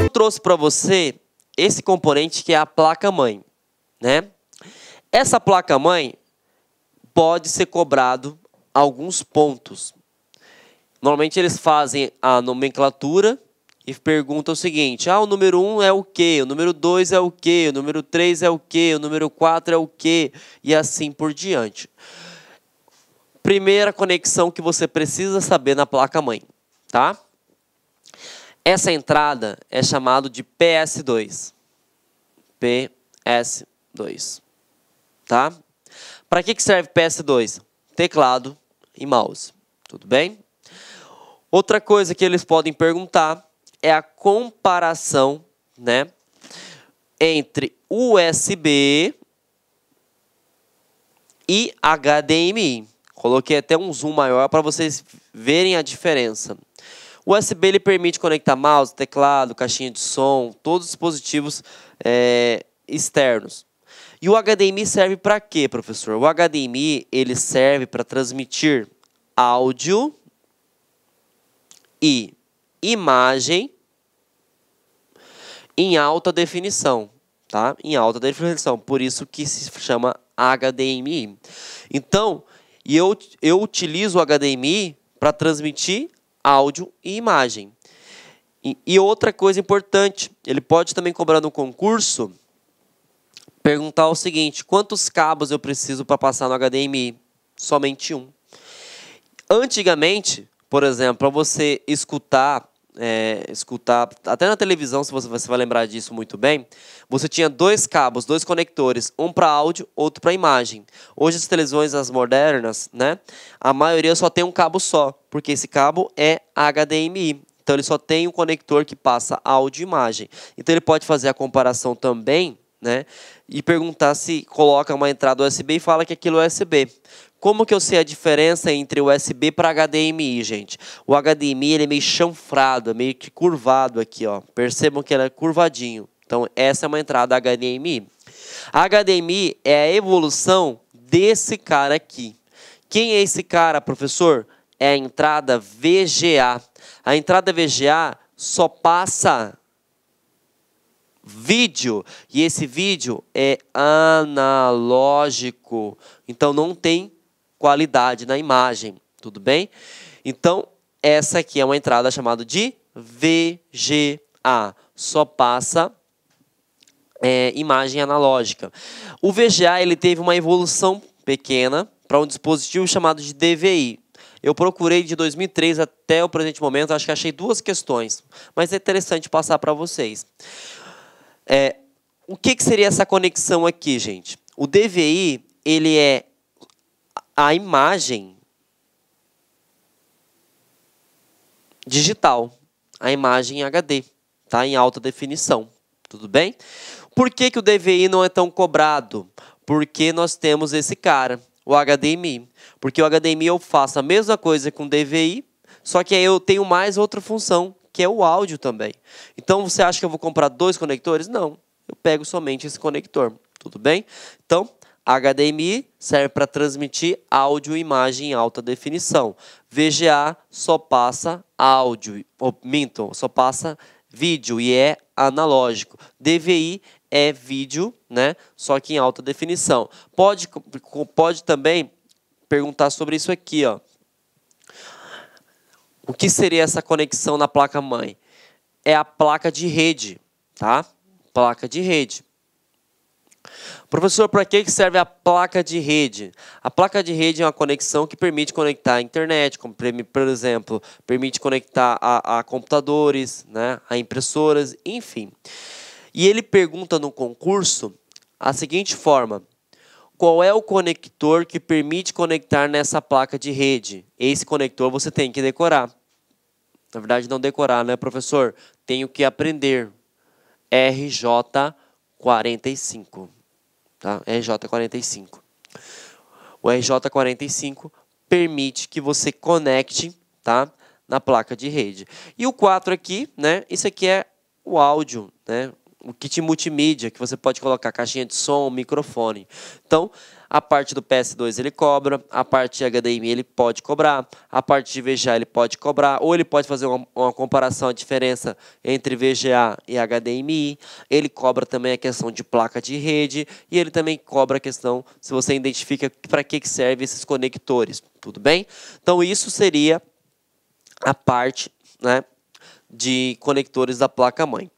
Eu trouxe para você esse componente que é a placa-mãe. Né? Essa placa-mãe pode ser cobrado alguns pontos. Normalmente eles fazem a nomenclatura e perguntam o seguinte: ah, o número 1 um é o quê? O número 2 é o quê? O número 3 é o quê? O número 4 é o quê? E assim por diante. Primeira conexão que você precisa saber na placa mãe, tá? Essa entrada é chamado de PS2. PS2. Tá? Para que, que serve PS2? Teclado e mouse. Tudo bem? Outra coisa que eles podem perguntar é a comparação né, entre USB e HDMI. Coloquei até um zoom maior para vocês verem a diferença. O USB ele permite conectar mouse, teclado, caixinha de som, todos os dispositivos é, externos. E o HDMI serve para quê, professor? O HDMI ele serve para transmitir áudio e imagem em alta definição, tá? Em alta definição, por isso que se chama HDMI. Então, eu, eu utilizo o HDMI para transmitir áudio e imagem. E, outra coisa importante, ele pode também cobrar no concurso perguntar o seguinte: quantos cabos eu preciso para passar no HDMI? Somente um. Antigamente, por exemplo, para você escutar é, escutar, até na televisão, se você, você vai lembrar disso muito bem, você tinha dois cabos, dois conectores, um para áudio, outro para imagem. Hoje as televisões as modernas, né, a maioria só tem um cabo só, porque esse cabo é HDMI. Então ele só tem um conector que passa áudio e imagem. Então ele pode fazer a comparação também né? E perguntar se coloca uma entrada USB e fala que aquilo é USB. Como que eu sei a diferença entre USB para HDMI, gente? O HDMI ele é meio chanfrado, é meio que curvado aqui, ó. Percebam que ele é curvadinho. Então, essa é uma entrada HDMI. A HDMI é a evolução desse cara aqui. Quem é esse cara, professor? É a entrada VGA. A entrada VGA só passa vídeo e esse vídeo é analógico, então não tem qualidade na imagem, tudo bem? Então, essa aqui é uma entrada chamada de VGA, só passa é, imagem analógica. O VGA ele teve uma evolução pequena para um dispositivo chamado de DVI. Eu procurei de 2003 até o presente momento, acho que achei duas questões, mas é interessante passar para vocês. É, o que, que seria essa conexão aqui, gente? O DVI ele é a imagem digital, a imagem HD, tá? em alta definição. Tudo bem? Por que, que o DVI não é tão cobrado? Porque nós temos esse cara, o HDMI. Porque o HDMI eu faço a mesma coisa com o DVI, só que aí eu tenho mais outra função, que é o áudio também. Então você acha que eu vou comprar dois conectores? Não. Eu pego somente esse conector. Tudo bem? Então, HDMI serve para transmitir áudio e imagem em alta definição. VGA só passa áudio, minto, só passa vídeo e é analógico. DVI é vídeo, né? Só que em alta definição. Pode, pode também perguntar sobre isso aqui, ó. O que seria essa conexão na placa mãe? É a placa de rede, tá? Placa de rede. Professor, para que serve a placa de rede? A placa de rede é uma conexão que permite conectar a internet, como, por exemplo, permite conectar a, a computadores, né, a impressoras, enfim. E ele pergunta no concurso a seguinte forma: qual é o conector que permite conectar nessa placa de rede? Esse conector você tem que decorar. Na verdade, não decorar, né, professor? Tenho que aprender. RJ45 tá? RJ45. O RJ45 permite que você conecte, tá? Na placa de rede. E o 4 aqui, né? Isso aqui é o áudio, né? o kit multimídia, que você pode colocar caixinha de som, microfone. Então, a parte do PS2 ele cobra, a parte de HDMI ele pode cobrar, a parte de VGA ele pode cobrar, ou ele pode fazer uma, uma comparação, a diferença entre VGA e HDMI. Ele cobra também a questão de placa de rede e ele também cobra a questão se você identifica para que, que serve esses conectores, tudo bem? Então, isso seria a parte né, de conectores da placa-mãe.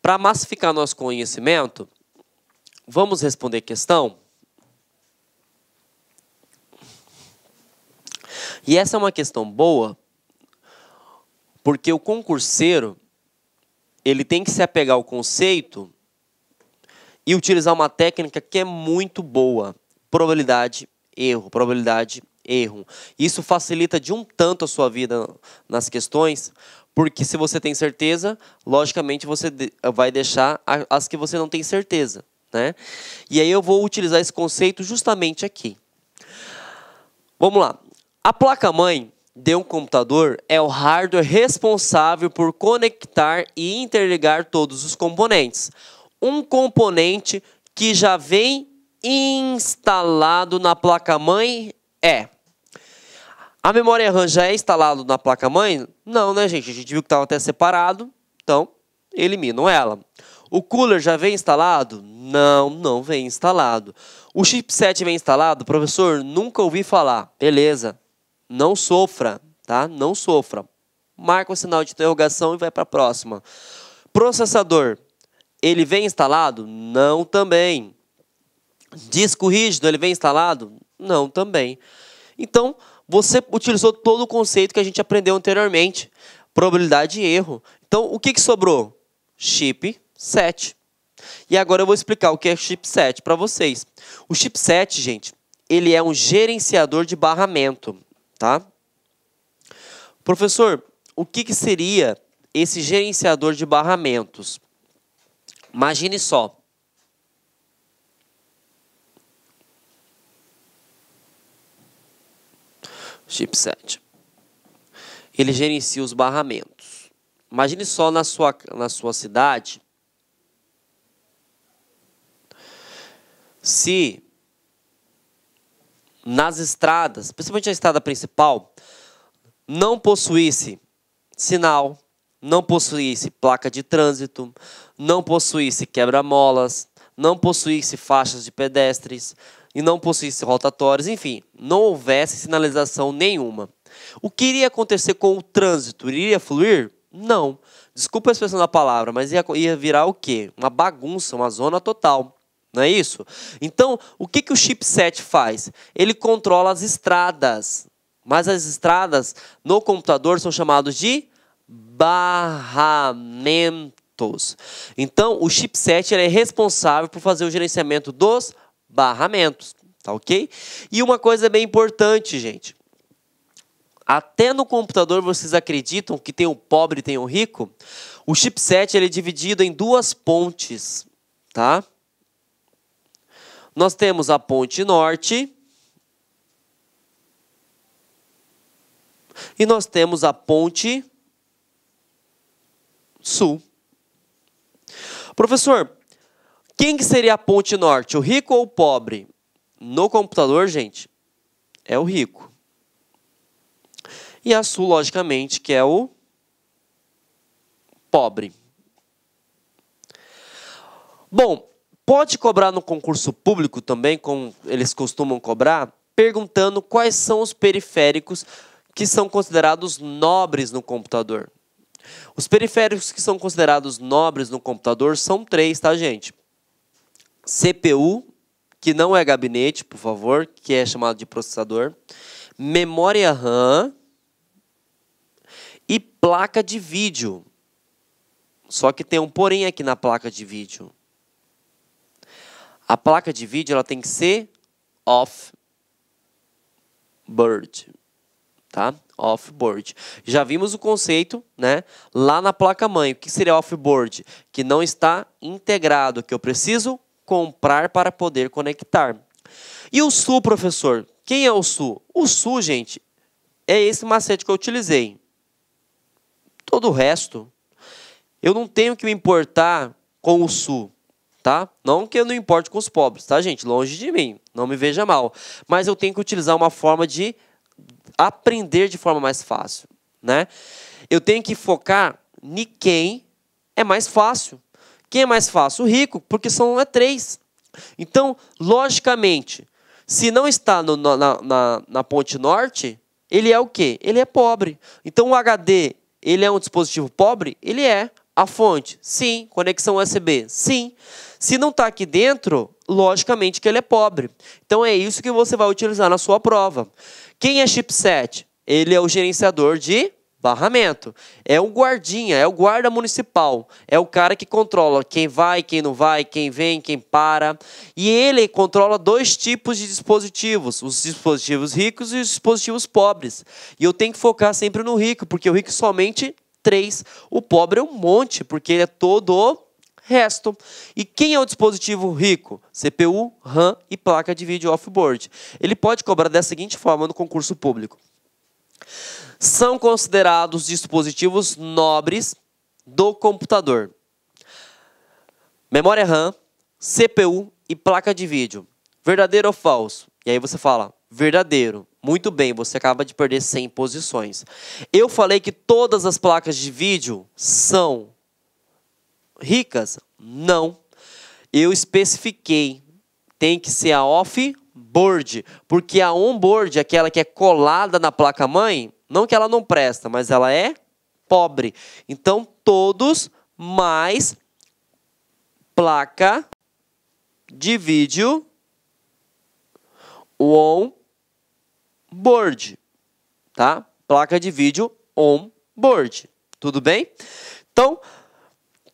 Para massificar nosso conhecimento, vamos responder questão? E essa é uma questão boa, porque o concurseiro ele tem que se apegar ao conceito e utilizar uma técnica que é muito boa, probabilidade erro, probabilidade erro. Isso facilita de um tanto a sua vida nas questões, porque se você tem certeza, logicamente você eh, vai deixar as que você não tem certeza. Né? E aí eu vou utilizar esse conceito justamente aqui. Vamos lá. A placa-mãe de um computador é o hardware responsável por conectar e interligar todos os componentes. Um componente que já vem instalado na placa-mãe é a memória RAM já é instalada na placa-mãe? Não, né, gente? A gente viu que estava até separado, então eliminam ela. O cooler já vem instalado? Não, não vem instalado. O chipset vem instalado? Professor, nunca ouvi falar. Beleza, não sofra, tá? Não sofra. Marca o sinal de interrogação e vai para a próxima. Processador, ele vem instalado? Não também. Disco rígido, ele vem instalado? Não também. Então, você utilizou todo o conceito que a gente aprendeu anteriormente, probabilidade de erro. Então, o que, que sobrou? Chip 7. E agora eu vou explicar o que é chipset para vocês. O chipset, gente, ele é um gerenciador de barramento, tá? Professor, o que, que seria esse gerenciador de barramentos? Imagine só, chipset. Ele gerencia os barramentos. Imagine só na sua, na sua cidade se nas estradas, principalmente a estrada principal, não possuísse sinal, não possuísse placa de trânsito, não possuísse quebra-molas, não possuísse faixas de pedestres, e não possuísse rotatórias, enfim, não houvesse sinalização nenhuma. O que iria acontecer com o trânsito? Iria fluir? Não. Desculpa a expressão da palavra, mas ia, ia virar o quê? Uma bagunça, uma zona total. Não é isso? Então, o que, que o chipset faz? Ele controla as estradas. Mas as estradas no computador são chamadas de barramentos. Então, o chipset é responsável por fazer o gerenciamento dos barramentos, tá ok? E uma coisa bem importante, gente. Até no computador vocês acreditam que tem o pobre e tem o rico? O chipset ele é dividido em duas pontes, tá? Nós temos a ponte norte e nós temos a ponte sul. Professor, quem que seria a ponte norte, o rico ou o pobre? No computador, gente, é o rico. E a sul, logicamente, que é o pobre. Bom, pode cobrar no concurso público também, como eles costumam cobrar, perguntando quais são os periféricos que são considerados nobres no computador. Os periféricos que são considerados nobres no computador são três, tá, gente? CPU, que não é gabinete, por favor, que é chamado de processador, memória RAM e placa de vídeo. Só que tem um porém aqui na placa de vídeo. A placa de vídeo ela tem que ser off board, tá? Off board. Já vimos o conceito, né? Lá na placa mãe, o que seria off board? Que não está integrado, que eu preciso comprar para poder conectar. E o SU, professor? Quem é o SU? O SU, gente, é esse macete que eu utilizei. Todo o resto, eu não tenho que me importar com o SU, tá? Não que eu não importe com os pobres, tá, gente? Longe de mim, não me veja mal. Mas eu tenho que utilizar uma forma de aprender de forma mais fácil, né? Eu tenho que focar em quem é mais fácil. Quem é mais fácil? O rico, porque são é três. Então, logicamente, se não está no, na, na, na ponte norte, ele é o quê? Ele é pobre. Então, o HD, ele é um dispositivo pobre? Ele é. A fonte? Sim. Conexão USB? Sim. Se não está aqui dentro, logicamente que ele é pobre. Então, é isso que você vai utilizar na sua prova. Quem é chipset? Ele é o gerenciador de barramento. É o guardinha, é o guarda municipal, é o cara que controla quem vai, quem não vai, quem vem, quem para. E ele controla dois tipos de dispositivos, os dispositivos ricos e os dispositivos pobres. E eu tenho que focar sempre no rico, porque o rico somente três, o pobre é um monte, porque ele é todo o resto. E quem é o dispositivo rico? CPU, RAM e placa de vídeo off-board. Ele pode cobrar da seguinte forma no concurso público são considerados dispositivos nobres do computador. Memória RAM, CPU e placa de vídeo. Verdadeiro ou falso? E aí você fala, verdadeiro. Muito bem, você acaba de perder 100 posições. Eu falei que todas as placas de vídeo são ricas? Não. Eu especifiquei. Tem que ser a off board, porque a on-board on-board, aquela que é colada na placa mãe, não que ela não presta, mas ela é pobre. Então, todos mais placa de vídeo on board, tá? Placa de vídeo on board. Tudo bem? Então,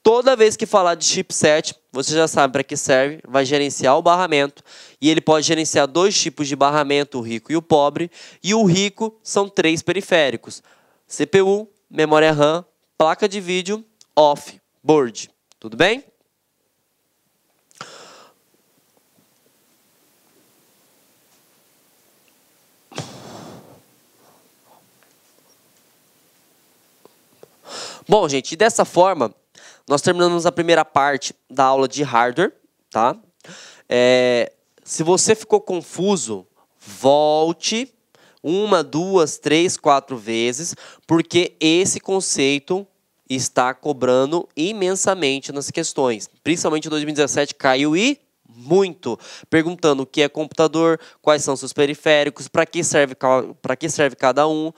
toda vez que falar de chipset, você já sabe para que serve, vai gerenciar o barramento e ele pode gerenciar dois tipos de barramento, o rico e o pobre, e o rico são três periféricos: CPU, memória RAM, placa de vídeo, off, board. Tudo bem? Bom, gente, dessa forma nós terminamos a primeira parte da aula de hardware, tá? É, se você ficou confuso, volte uma, duas, três, quatro vezes, porque esse conceito está cobrando imensamente nas questões. Principalmente em 2017 caiu e muito, perguntando o que é computador, quais são seus periféricos, para que serve para que serve cada um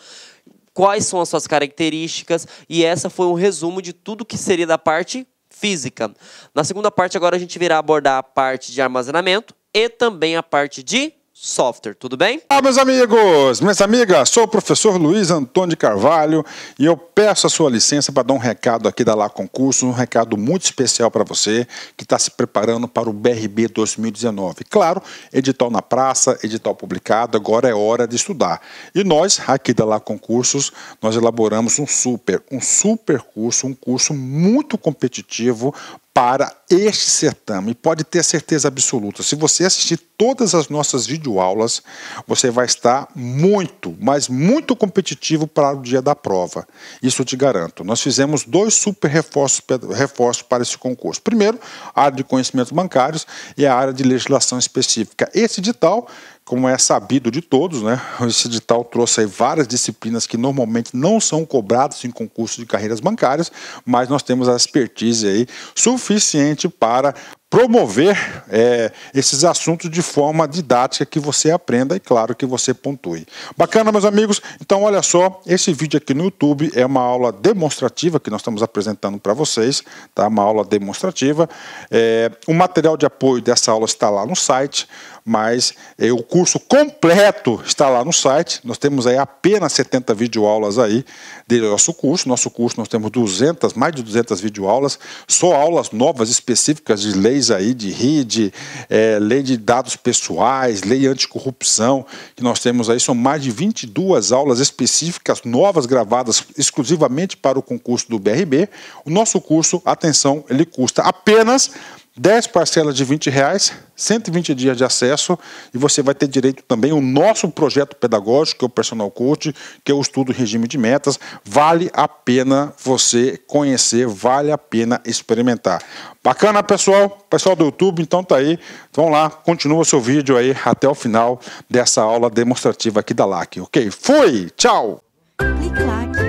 quais são as suas características, e essa foi um resumo de tudo que seria da parte física. Na segunda parte, agora a gente virá abordar a parte de armazenamento e também a parte de software, tudo bem? Olá, meus amigos, minhas amigas, sou o professor Luiz Antônio de Carvalho e eu peço a sua licença para dar um recado aqui da Lá Concurso, um recado muito especial para você que está se preparando para o BRB 2019. Claro, edital na praça, edital publicado, agora é hora de estudar. E nós, aqui da Lá Concursos, nós elaboramos um super, um super curso, um curso muito competitivo para este certame. Pode ter certeza absoluta. Se você assistir todas as nossas videoaulas, você vai estar muito, mas muito competitivo para o dia da prova. Isso eu te garanto. Nós fizemos dois super reforços, reforços para esse concurso. Primeiro, a área de conhecimentos bancários e a área de legislação específica. Esse edital como é sabido de todos, né, esse edital trouxe várias disciplinas que normalmente não são cobradas em concurso de carreiras bancárias, mas nós temos a expertise aí suficiente para promover é, esses assuntos de forma didática que você aprenda e, claro, que você pontue. Bacana, meus amigos? Então, olha só, esse vídeo aqui no YouTube é uma aula demonstrativa que nós estamos apresentando para vocês, tá? Uma aula demonstrativa. É, o material de apoio dessa aula está lá no site mas eh, o curso completo está lá no site. Nós temos aí apenas 70 videoaulas aí do nosso curso. Nosso curso nós temos 200, mais de 200 videoaulas, só aulas novas específicas de leis aí de RID, eh, lei de dados pessoais, lei anticorrupção, que nós temos aí são mais de 22 aulas específicas novas gravadas exclusivamente para o concurso do BRB. O nosso curso, atenção, ele custa apenas 10 parcelas de 20 reais, 120 dias de acesso e você vai ter direito também ao nosso projeto pedagógico, que é o Personal Coach, que é o estudo regime de metas. Vale a pena você conhecer, vale a pena experimentar. Bacana, pessoal? Pessoal do YouTube, então tá aí. Então, vamos lá, continua seu vídeo aí até o final dessa aula demonstrativa aqui da LAC, ok? Fui! Tchau! Clique